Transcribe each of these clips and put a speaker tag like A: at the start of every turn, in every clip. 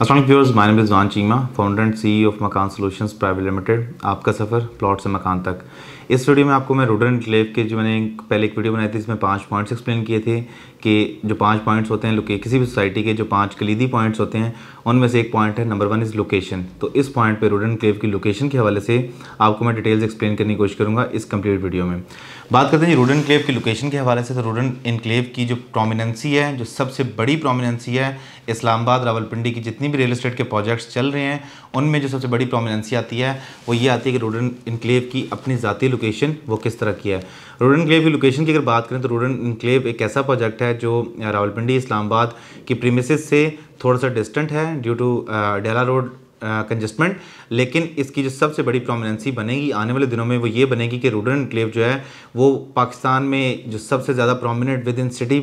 A: असल व्यवर्स my name Cheema founder and CEO of Makaan solutions private limited आपका सफ़र प्लॉट से मकान तक इस वीडियो में आपको मैं एंड क्लेव के जो मैंने पहले एक वीडियो बनाई थी इसमें पांच पॉइंट्स एक्सप्लेन किए थे कि जो पांच पॉइंट्स होते हैं किसी भी सोसाइटी के जो पांच कलीदी पॉइंट्स होते हैं उनमें से एक पॉइंट है नंबर वन इज़ लोकेशन तो इस पॉइंट पर रोडन क्लेव की लोकेशन के हवाले से आपको मैं डिटेल्स एक्सप्लेन करने की कोशिश करूँगा इस कम्प्लीट वीडियो में बात करते हैं रूडन क्लेव की लोकेशन के हवाले से तो रूडन इनक्लेव की जो प्रोमिनेंसी है जो सबसे बड़ी प्रोमिनेंसी है इस्लामाबाद रावलपिंडी की जितनी भी रियल इस्टेट के प्रोजेक्ट्स चल रहे हैं उनमें जो सबसे बड़ी प्रोमिनेंसी आती है वो ये आती है कि रूडन इनक्लेव की अपनी ज़ाती लोकेशन वो किस तरह की है रोडन क्लेव की लोकेशन की अगर बात करें तो रोडन इनक्लेव एक ऐसा प्रोजेक्ट है जो uh, रावलपिंडी इस्लामाबाद की प्रीमिसेस से थोड़ा सा डिस्टेंट है ड्यू टू डेला रोड कंजस्टमेंट लेकिन इसकी जो सबसे बड़ी प्रोमिनेंसी बनेगी आने वाले दिनों में वो ये बनेगी कि रूडर इनक्लेव जो है वो पाकिस्तान में जो सबसे ज़्यादा prominent within city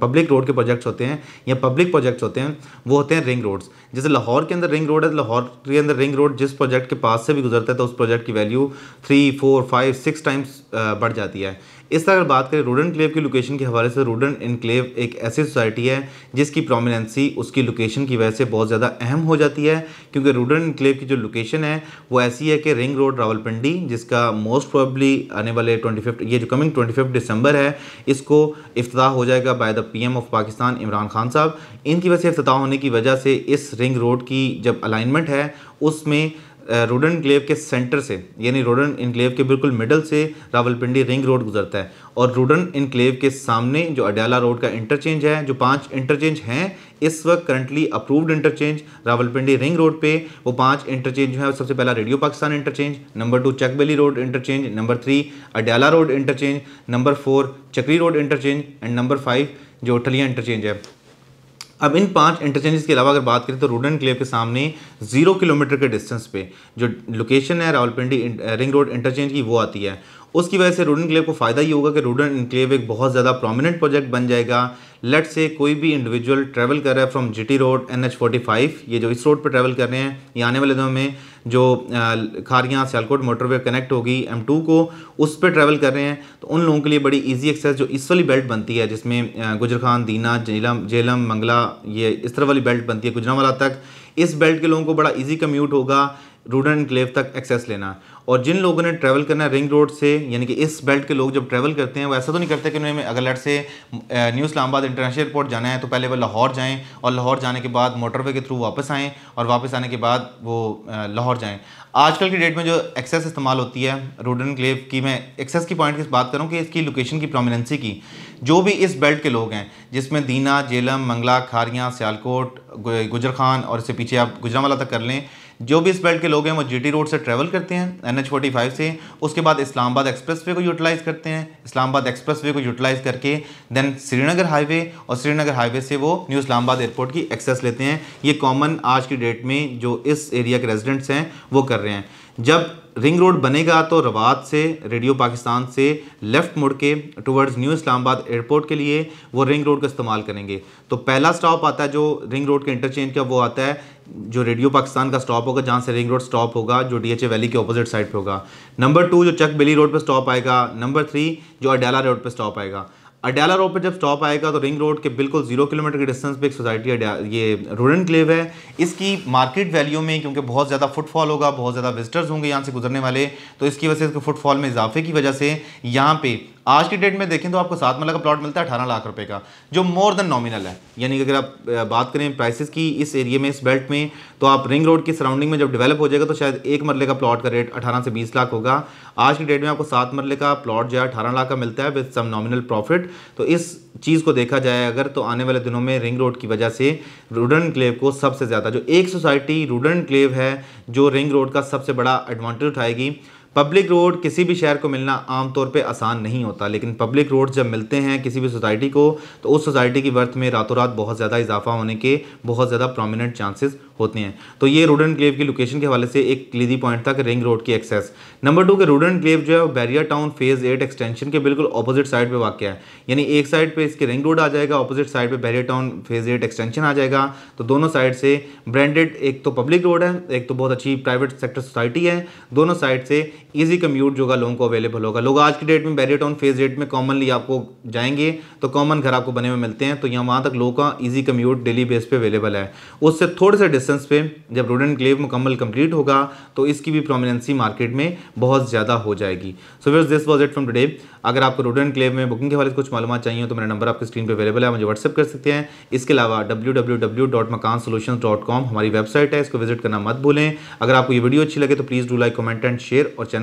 A: public road के प्रोजेक्ट्स होते हैं या पब्लिक प्रोजेक्ट्स होते हैं वो होते हैं रिंग रोड्स जैसे लाहौर के अंदर रिंग रोड है लाहौर के अंदर रिंग रोड जिस प्रोजेक्ट के पास से भी गुजरता है तो उस प्रोजेक्ट की value three four five six times बढ़ जाती है इस तरह अगर बात करें रूडन क्लेव की लोकेशन के हवाले से रूडन इनक्लेव एक ऐसी सोसाइटी है जिसकी प्रोमिनेंसी उसकी लोकेशन की वजह से बहुत ज़्यादा अहम हो जाती है क्योंकि क्योंकि रूडन क्लेव की जो लोकेशन है वो ऐसी है कि रिंग रोड रावलपिंडी जिसका मोस्ट प्रॉबली आने वाले ट्वेंटी फिफ्थ ये जो कमिंग ट्वेंटी फिफ्थ दिसंबर है इसको अफ्ताह हो जाएगा by the P M of Pakistan Imran Khan साहब इनकी वजह से अफ्ताह होने की वजह से इस रिंग रोड की जब अलाइनमेंट है उसमें रोडन इनक्लेव के सेंटर से यानी रोडन इनक्लेव के बिल्कुल मिडल से रावलपिंडी रिंग रोड गुजरता है और रोडन इनक्लेव के सामने जो अडयाला रोड का इंटरचेंज है जो पांच इंटरचेंज हैं इस वक्त currently approved interchange Rawalpindi ring road पे वो पांच इंटरचेंज जो है सबसे पहला radio Pakistan interchange number two Chakbeli road interchange number three Adiala road interchange number four Chakri road interchange and number five जो ठलिया इंटरचेंज है अब इन पांच इंटरचेंजेस के अलावा अगर बात करें तो रूडन क्लेव के सामने जीरो किलोमीटर के डिस्टेंस पे जो लोकेशन है रावलपिंडी रिंग रोड इंटरचेंज की वो आती है उसकी वजह से रूडन क्लेव को फ़ायदा ये होगा कि रूडन क्लेव एक बहुत ज़्यादा प्रोमिनेंट प्रोजेक्ट बन जाएगा लेट से कोई भी इंडिविजुअल ट्रैवल कर रहा है from GT road N H five ये जो इस रोड पर ट्रैवल कर रहे हैं ये आने वाले दिनों में जो खारियाँ सियालकोट मोटरवे कनेक्ट होगी एम टू को उस पर ट्रैवल कर रहे हैं तो उन लोगों के लिए बड़ी ईजी एक्सेस जो इस वाली बेल्ट बनती है जिसमें गुजर खान दीना जेलम जेलम मंगला ये इस तरह वाली बेल्ट बनती है गुजरावाला तक इस बेल्ट के लोगों को बड़ा ईजी कम्यूट होगा रूडन क्लेव तक एक्सेस लेना और जिन लोगों ने ट्रैवल करना है रिंग रोड से यानी कि इस बेल्ट के लोग जब ट्रैवल करते हैं वो ऐसा तो नहीं करते कि उन्हें अगर लट से न्यू इस्लामाबाद इंटरनेशनल एयरपोर्ट जाना है तो पहले वो लाहौर जाएँ और लाहौर जाने के बाद मोटरवे के थ्रू वापस आएँ और वापस आने के बाद वो लाहौर जाएँ आजकल की डेट में जो एक्सेस इस्तेमाल होती है एंड क्लेव की मैं एक्सेस की पॉइंट की बात करूँ कि इसकी लोकेशन की प्रोमिनेंसी की जो भी इस बेल्ट के लोग हैं जिसमें दीना जेलम मंगला खारियाँ सियालकोट गुजर खान और इससे पीछे आप गुजरावाला तक कर लें जो भी इस बेल्ट के लोग हैं वो जीटी रोड से ट्रेवल करते हैं एन एच फोर्टी फाइव से उसके बाद इस्लामाबाद एक्सप्रेस वे को यूटिलाइज़ करते हैं इस्लामाबाद एक्सप्रेस वे को यूटिलाइज़ करके देन श्रीनगर हाईवे और श्रीनगर हाईवे से वो न्यू इस्लामाबाद एयरपोर्ट की एक्सेस लेते हैं ये कॉमन आज की डेट में जो इस एरिया के रेजिडेंट्स हैं वो कर रहे हैं जब रिंग रोड बनेगा तो रवात से रेडियो पाकिस्तान से लेफ़्ट मुड़ के टूवर्ड्स न्यू इस्लामाबाद एयरपोर्ट के लिए वो रिंग रोड का इस्तेमाल करेंगे तो पहला स्टॉप आता है जो रिंग रोड के इंटरचेंज का वो आता है जो रेडियो पाकिस्तान का स्टॉप होगा जहाँ से रिंग रोड स्टॉप होगा जो डी वैली के अपोजिट साइड पर होगा नंबर टू जो चक बिली रोड पर स्टॉप आएगा नंबर थ्री जो अडेला रोड पर स्टॉप आएगा अड्याला रोड पर जब स्टॉप आएगा तो रिंग रोड के बिल्कुल जीरो किलोमीटर के डिस्टेंस पे एक सोसाइटी ये रूडन क्लेव है इसकी मार्केट वैल्यू में क्योंकि बहुत ज़्यादा फुटफॉल होगा बहुत ज़्यादा विजिटर्स होंगे यहाँ से गुजरने वाले तो इसकी वजह से इसके फुटफॉल में इजाफे की वजह से यहाँ पे आज की डेट में देखें तो आपको सात मरला का प्लॉट मिलता है अठारह लाख रुपए का जो मोर देन नॉमिनल है यानी कि अगर आप बात करें प्राइसेस की इस एरिया में इस बेल्ट में तो आप रिंग रोड की सराउंडिंग में जब डेवलप हो जाएगा तो शायद एक मरले का प्लॉट का रेट अठारह से बीस लाख होगा आज की डेट में आपको सात मरले का प्लॉट जो है अठारह लाख का मिलता है विद सम नॉमिनल प्रॉफिट तो इस चीज़ को देखा जाए अगर तो आने वाले दिनों में रिंग रोड की वजह से रूडन क्लेव को सबसे ज़्यादा जो एक सोसाइटी रूडन क्लेव है जो रिंग रोड का सबसे बड़ा एडवांटेज उठाएगी पब्लिक रोड किसी भी शहर को मिलना आमतौर पे आसान नहीं होता लेकिन पब्लिक रोड जब मिलते हैं किसी भी सोसाइटी को तो उस सोसाइटी की वर्थ में रातों रात बहुत ज़्यादा इजाफा होने के बहुत ज़्यादा प्रोमिनेंट चांसेस होते हैं तो ये रूडन क्लेव की लोकेशन के हवाले से एक क्लीदी पॉइंट था रिंग रोड की एक्सेस नंबर टू के रूडन क्लेव जो है Bahria town phase eight extension के बिल्कुल अपोजिट साइड पर वाक़ है यानी एक साइड पर इसके रिंग रोड आ जाएगा अपोजिट साइड पर Bahria town phase eight extension आ जाएगा तो दोनों साइड से ब्रांडेड एक तो पब्लिक रोड है एक तो बहुत अच्छी प्राइवेट सेक्टर सोसाइटी है दोनों साइड से ईजी कम्यूट जो होगा लोगों को अवेलेबल होगा लोग आज की डेट में बैरियर टाउन फेज रेट में कॉमनली आपको जाएंगे तो कॉमन घर आपको बने हुए मिलते हैं तो यहाँ वहाँ तक लोगों का ईजी कम्यूट डेली बेस पे अवेलेबल है उससे थोड़े से डिस्टेंस पे जब एंड क्लेव मुकम्मल कंप्लीट होगा तो इसकी भी प्रोमिनेंसी मार्केट में बहुत ज़्यादा हो जाएगी सो वेज this was it from today अगर आपको एंड क्लेव में बुकिंग के हवाले से कुछ मालूम चाहिए तो मेरा नंबर आपकी स्क्रीन पर अवेलेबल है मुझे व्हाट्सअप कर सकते हैं इसके अलावा डब्ल्यू हमारी वेबसाइट है इसको विजिट करना मत भूलें अगर आपको ये वीडियो अच्छी लगे तो please do like comment and share और चैनल